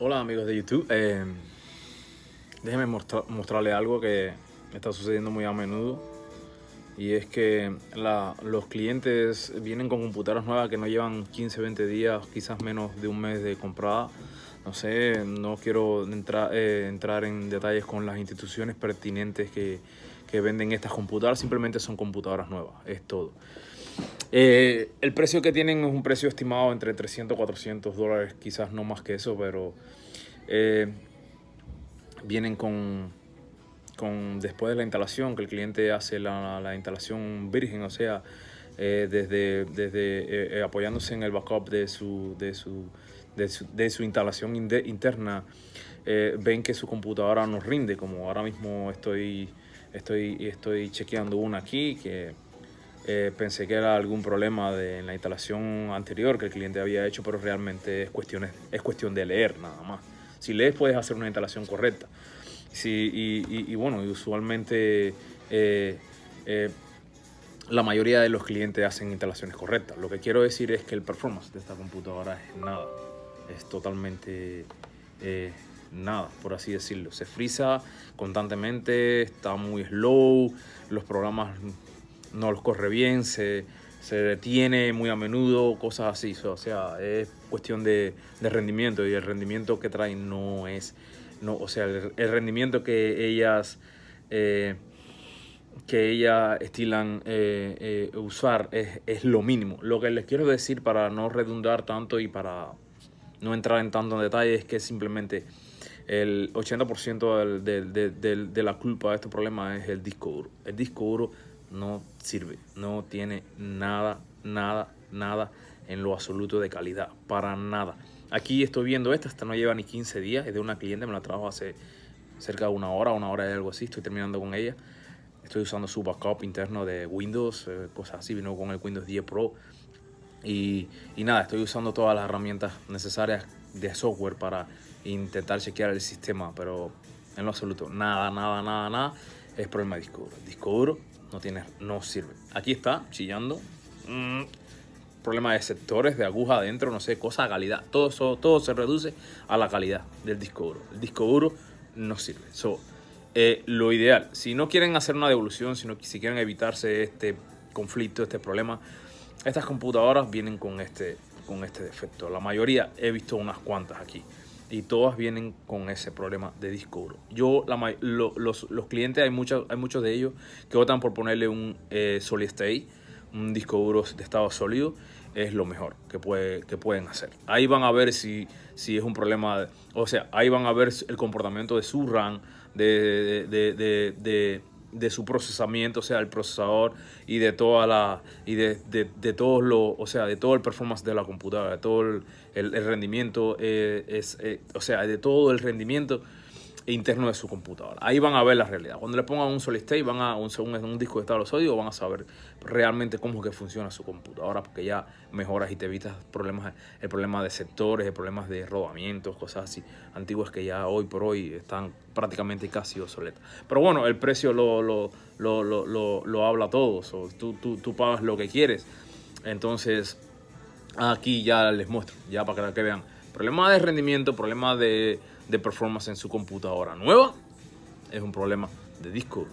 Hola amigos de YouTube, eh, déjeme déjenme mostrarles algo que está sucediendo muy a menudo y es que los clientes vienen con computadoras nuevas que no llevan 15, 20 días, quizás menos de un mes de comprada. No sé, no quiero entrar, eh, entrar en detalles con las instituciones pertinentes que venden estas computadoras, simplemente son computadoras nuevas, es todo. Eh, el precio que tienen es un precio estimado entre 300 y 400 dólares, quizás no más que eso, pero eh, vienen con, con, después de la instalación, que el cliente hace la, instalación virgen, o sea, eh, desde, desde apoyándose en el backup de su, de su, de su, instalación interna, ven que su computadora no rinde, como ahora mismo estoy, estoy, estoy chequeando una aquí que eh, pensé que era algún problema de, en la instalación anterior que el cliente había hecho, pero realmente es cuestión, es cuestión de leer nada más. Si lees puedes hacer una instalación correcta. y, bueno, usualmente eh, eh, la mayoría de los clientes hacen instalaciones correctas. Lo que quiero decir es que el performance de esta computadora es nada. Es totalmente nada, por así decirlo. Se frisa constantemente, está muy slow, los programas no los corre bien, se, se detiene muy a menudo, cosas así. O sea, es cuestión de, rendimiento y el rendimiento que traen no es, no, o sea, el, rendimiento que ellas, eh, que estilan eh, eh, usar es, lo mínimo. Lo que les quiero decir para no redundar tanto y para no entrar en tanto detalles detalle es que simplemente el 80% de la culpa de este problema es el disco duro. El disco duro no sirve, no tiene nada, nada, nada en lo absoluto de calidad, para nada. Aquí estoy viendo esta, hasta no lleva ni 15 días, es de una cliente, me la trajo hace cerca de una hora, una hora y algo así, estoy terminando con ella. Estoy usando su backup interno de Windows, eh, cosas así, vino con el Windows 10 Pro. Y, y nada, estoy usando todas las herramientas necesarias de software para intentar chequear el sistema, pero en lo absoluto, nada, nada, nada, nada, es problema de disco Disco duro no tiene, no sirve. Aquí está, chillando. Mm, problema de sectores, de aguja adentro, no sé, cosa de calidad. Todo, eso, todo se reduce a la calidad del disco duro. El disco duro no sirve. So, eh, lo ideal, si no quieren hacer una devolución, sino que si quieren evitarse este conflicto, este problema, estas computadoras vienen con este, con este defecto. La mayoría he visto unas cuantas aquí y todas vienen con ese problema de disco duro. Yo, la, los, clientes, hay, muchos hay muchos de ellos que votan por ponerle un eh, Solid State, un disco duro de estado sólido, es lo mejor que, puede, que pueden hacer. Ahí van a ver si, si es un problema, o sea, ahí van a ver el comportamiento de su RAM, de, de, de de su procesamiento, o sea, el procesador y de toda la y de, de, de todos los, o sea, de todo el performance de la computadora, de todo el, el, el rendimiento, eh, es, eh, o sea, de todo el rendimiento interno de su computadora. Ahí van a ver la realidad. Cuando le pongan un solid state, van a un, disco de estado sólido, van a saber realmente cómo es que funciona su computadora, porque ya mejoras y te evitas problemas, el problema de sectores, el problema de rodamientos, cosas así antiguas que ya hoy por hoy están prácticamente casi obsoletas. Pero bueno, el precio lo, lo, habla todo. todos. tú, tú, tú pagas lo que quieres. Entonces, aquí ya les muestro, ya para que vean. Problema de rendimiento, problema de de performance en su computadora nueva, es un problema de disco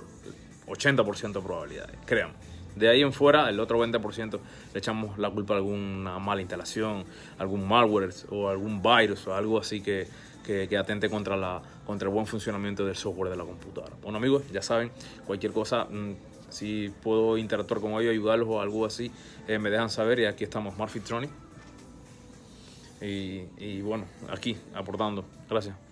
80% de probabilidades, Crean, De ahí en fuera, el otro 20% le echamos la culpa a alguna mala instalación, algún malware o algún virus o algo así que, que, que, atente contra, la, contra el buen funcionamiento del software de la computadora. Bueno amigos, ya saben, cualquier cosa, mm, si puedo interactuar con ellos, ayudarlos o algo así, eh, me dejan saber y aquí estamos, Marfitronic. Y, bueno, aquí aportando. Gracias.